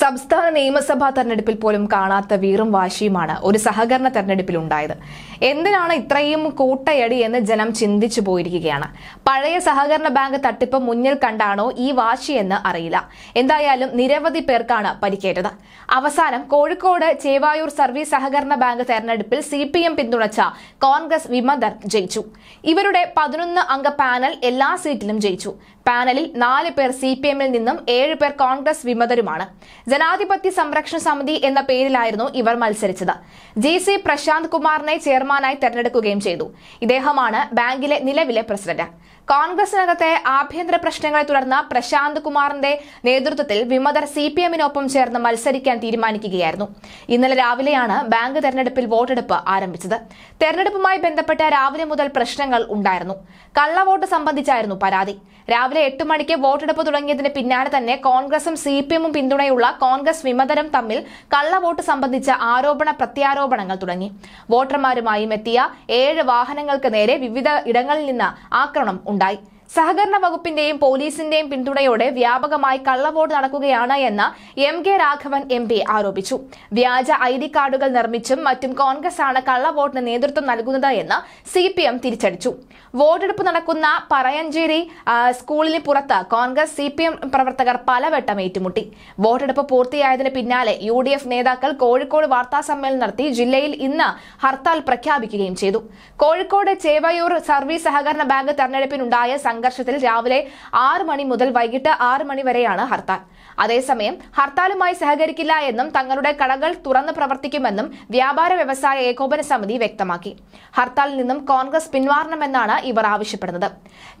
സംസ്ഥാന നിയമസഭാ തെരഞ്ഞെടുപ്പിൽ പോലും കാണാത്ത വീറും വാശിയുമാണ് ഒരു സഹകരണ തെരഞ്ഞെടുപ്പിൽ ഉണ്ടായത് എന്തിനാണ് ഇത്രയും കൂട്ടയടി എന്ന് ജനം ചിന്തിച്ചു പോയിരിക്കുകയാണ് പഴയ സഹകരണ ബാങ്ക് തട്ടിപ്പ് മുന്നിൽ കണ്ടാണോ ഈ വാശിയെന്ന് അറിയില്ല എന്തായാലും നിരവധി പേർക്കാണ് പരിക്കേറ്റത് അവസാനം കോഴിക്കോട് ചേവായൂർ സർവീസ് സഹകരണ ബാങ്ക് തെരഞ്ഞെടുപ്പിൽ സി പി എം പിന്തുണച്ച കോൺഗ്രസ് വിമതർ ജയിച്ചു ഇവരുടെ പതിനൊന്ന് അംഗ പാനൽ എല്ലാ സീറ്റിലും ജയിച്ചു പാനലിൽ നാല് പേർ സി പി എമ്മിൽ നിന്നും ഏഴ് പേർ കോൺഗ്രസ് വിമതരുമാണ് ജനാധിപത്യ സംരക്ഷണ സമിതി എന്ന പേരിലായിരുന്നു ഇവർ മത്സരിച്ചത് ജെ സി പ്രശാന്ത് കുമാറിനെ ചെയർമാനായി തെരഞ്ഞെടുക്കുകയും ചെയ്തു ഇദ്ദേഹമാണ് ബാങ്കിലെ നിലവിലെ പ്രസിഡന്റ് കോൺഗ്രസിനകത്തെ ആഭ്യന്തര പ്രശ്നങ്ങളെ തുടർന്ന് പ്രശാന്ത് കുമാറിന്റെ നേതൃത്വത്തിൽ വിമതർ സി പി എമ്മിനൊപ്പം ചേർന്ന് മത്സരിക്കാൻ തീരുമാനിക്കുകയായിരുന്നു ഇന്നലെ രാവിലെയാണ് ബാങ്ക് തെരഞ്ഞെടുപ്പിൽ വോട്ടെടുപ്പ് ആരംഭിച്ചത് തെരഞ്ഞെടുപ്പുമായി ബന്ധപ്പെട്ട രാവിലെ മുതൽ പ്രശ്നങ്ങൾ ഉണ്ടായിരുന്നു കള്ളവോട്ട് സംബന്ധിച്ചായിരുന്നു പരാതി രാവിലെ എട്ട് മണിക്ക് വോട്ടെടുപ്പ് തുടങ്ങിയതിന് പിന്നാലെ തന്നെ കോൺഗ്രസും സി പി എമ്മും പിന്തുണയുള്ള കോൺഗ്രസ് വിമതരും തമ്മിൽ കള്ളവോട്ട് സംബന്ധിച്ച ആരോപണ പ്രത്യാരോപണങ്ങൾ തുടങ്ങി വോട്ടർമാരുമായും എത്തിയ ഏഴ് വാഹനങ്ങൾക്ക് നേരെ വിവിധ ഇടങ്ങളിൽ നിന്ന് ആക്രമണം ഉണ്ടായി സഹകരണ വകുപ്പിന്റെയും പോലീസിന്റെയും പിന്തുണയോടെ വ്യാപകമായി കള്ളവോട്ട് നടക്കുകയാണ് എന്ന് M K Raghavan M P ആരോപിച്ചു വ്യാജ ഐ ഡി കാർഡുകൾ നിർമ്മിച്ചും മറ്റും കോൺഗ്രസ് ആണ് കള്ളവോട്ടിന് നേതൃത്വം നൽകുന്നത് എന്ന് സി പി എം തിരിച്ചടിച്ചു വോട്ടെടുപ്പ് നടക്കുന്ന പറയഞ്ചേരി സ്കൂളിന് പുറത്ത് കോൺഗ്രസ് സി പി എം പ്രവർത്തകർ പലവട്ടം ഏറ്റുമുട്ടി വോട്ടെടുപ്പ് പൂർത്തിയായതിന് പിന്നാലെ യു ഡി എഫ് നേതാക്കൾ കോഴിക്കോട് വാർത്താ സമ്മേളനം നടത്തി ജില്ലയിൽ ഇന്ന് ഹർത്താൽ പ്രഖ്യാപിക്കുകയും ചെയ്തു കോഴിക്കോട് ചേവയൂർ സർവീസ് സഹകരണ ബാങ്ക് തെരഞ്ഞെടുപ്പിനുണ്ടായ സംഘം സംഘർഷത്തിൽ രാവിലെ ആറ് മണി മുതൽ വൈകിട്ട് ആറ് മണി വരെയാണ് ഹർത്താൽ അതേസമയം ഹർത്താലുമായി സഹകരിക്കില്ല എന്നും തങ്ങളുടെ കടകൾ തുറന്ന് പ്രവർത്തിക്കുമെന്നും വ്യാപാര വ്യവസായ ഏകോപന സമിതി വ്യക്തമാക്കി ഹർത്താലിൽ നിന്നും കോൺഗ്രസ് പിന്മാറണമെന്നാണ് ഇവർ ആവശ്യപ്പെടുന്നത്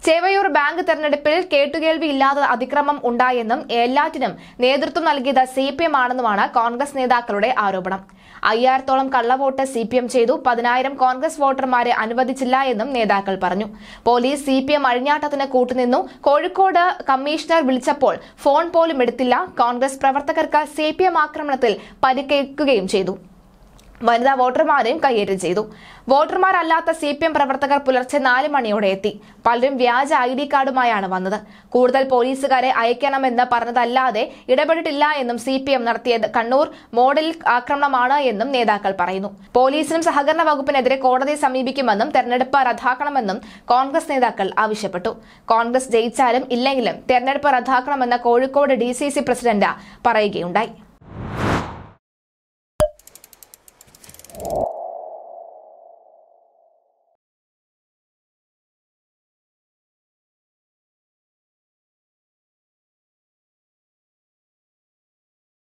ചേവയൂർ ബാങ്ക് തെരഞ്ഞെടുപ്പിൽ കേട്ടുകേൾവി ഇല്ലാത്ത അതിക്രമം ഉണ്ടായെന്നും എല്ലാറ്റിനും നേതൃത്വം നൽകിയത് സി പി എം ആണെന്നുമാണ് കോൺഗ്രസ് നേതാക്കളുടെ ആരോപണം അയ്യായിരത്തോളം കള്ളവോട്ട് സി പി എം ചെയ്തു പതിനായിരം കോൺഗ്രസ് വോട്ടർമാരെ അനുവദിച്ചില്ല എന്നും നേതാക്കൾ പറഞ്ഞു പോലീസ് സി പി എം അഴിഞ്ഞാട്ടത്തിന് കൂട്ടുനിന്നു കോഴിക്കോട് കമ്മീഷണർ വിളിച്ചപ്പോൾ ഫോൺ പോലും എടുത്തില്ല കോൺഗ്രസ് പ്രവർത്തകർക്ക് സി പി എം ആക്രമണത്തിൽ പരിക്കേൽക്കുകയും ചെയ്തു വനിതാ വോട്ടർമാരെയും കൈയേറ്റം ചെയ്തു വോട്ടർമാരല്ലാത്ത സി പി എം പ്രവർത്തകർ പുലർച്ചെ നാല് മണിയോടെ എത്തി പലരും വ്യാജ ഐ ഡി കാർഡുമായാണ് വന്നത് കൂടുതൽ പോലീസുകാരെ അയക്കണമെന്ന് പറഞ്ഞതല്ലാതെ ഇടപെട്ടിട്ടില്ല എന്നും സി പി എം നടത്തിയത് കണ്ണൂർ മോഡൽ ആക്രമണമാണ് എന്നും നേതാക്കൾ പറയുന്നു പോലീസിനും സഹകരണ വകുപ്പിനെതിരെ കോടതിയെ സമീപിക്കുമെന്നും തെരഞ്ഞെടുപ്പ് റദ്ദാക്കണമെന്നും കോൺഗ്രസ് നേതാക്കൾ ആവശ്യപ്പെട്ടു കോൺഗ്രസ് ജയിച്ചാലും ഇല്ലെങ്കിലും തെരഞ്ഞെടുപ്പ് റദ്ദാക്കണമെന്ന് കോഴിക്കോട് ഡി പ്രസിഡന്റ് പറയുകയുണ്ടായി